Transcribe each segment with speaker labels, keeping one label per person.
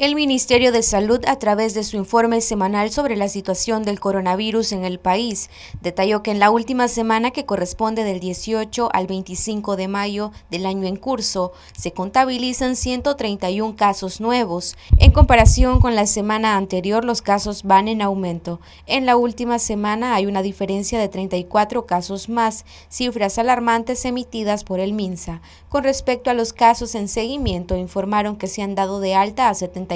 Speaker 1: El Ministerio de Salud, a través de su informe semanal sobre la situación del coronavirus en el país, detalló que en la última semana que corresponde del 18 al 25 de mayo del año en curso, se contabilizan 131 casos nuevos. En comparación con la semana anterior, los casos van en aumento. En la última semana hay una diferencia de 34 casos más, cifras alarmantes emitidas por el MINSA. Con respecto a los casos en seguimiento, informaron que se han dado de alta a 70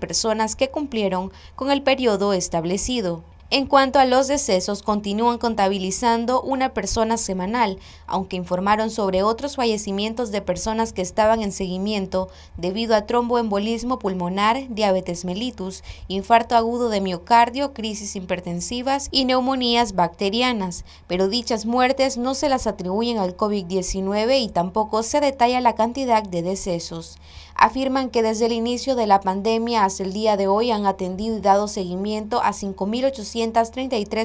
Speaker 1: personas que cumplieron con el periodo establecido. En cuanto a los decesos, continúan contabilizando una persona semanal, aunque informaron sobre otros fallecimientos de personas que estaban en seguimiento debido a tromboembolismo pulmonar, diabetes mellitus, infarto agudo de miocardio, crisis hipertensivas y neumonías bacterianas, pero dichas muertes no se las atribuyen al COVID-19 y tampoco se detalla la cantidad de decesos. Afirman que desde el inicio de la pandemia hasta el día de hoy han atendido y dado seguimiento a 5.800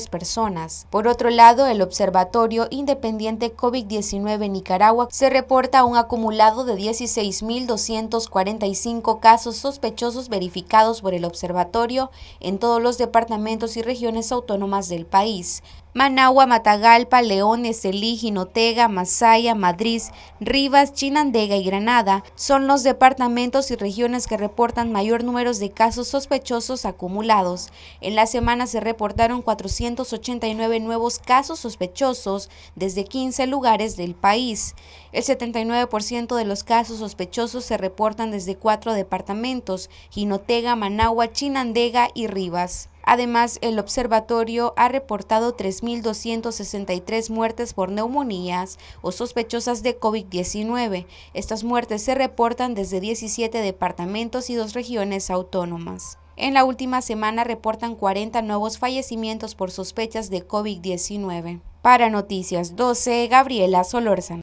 Speaker 1: personas. Por otro lado, el Observatorio Independiente COVID-19 Nicaragua se reporta un acumulado de 16.245 casos sospechosos verificados por el observatorio en todos los departamentos y regiones autónomas del país. Managua, Matagalpa, León, Estelí, Jinotega, Masaya, Madrid, Rivas, Chinandega y Granada son los departamentos y regiones que reportan mayor número de casos sospechosos acumulados. En la semana se reportaron 489 nuevos casos sospechosos desde 15 lugares del país. El 79% de los casos sospechosos se reportan desde cuatro departamentos, Jinotega, Managua, Chinandega y Rivas. Además, el observatorio ha reportado 3.263 muertes por neumonías o sospechosas de COVID-19. Estas muertes se reportan desde 17 departamentos y dos regiones autónomas. En la última semana reportan 40 nuevos fallecimientos por sospechas de COVID-19. Para Noticias 12, Gabriela Solórzano.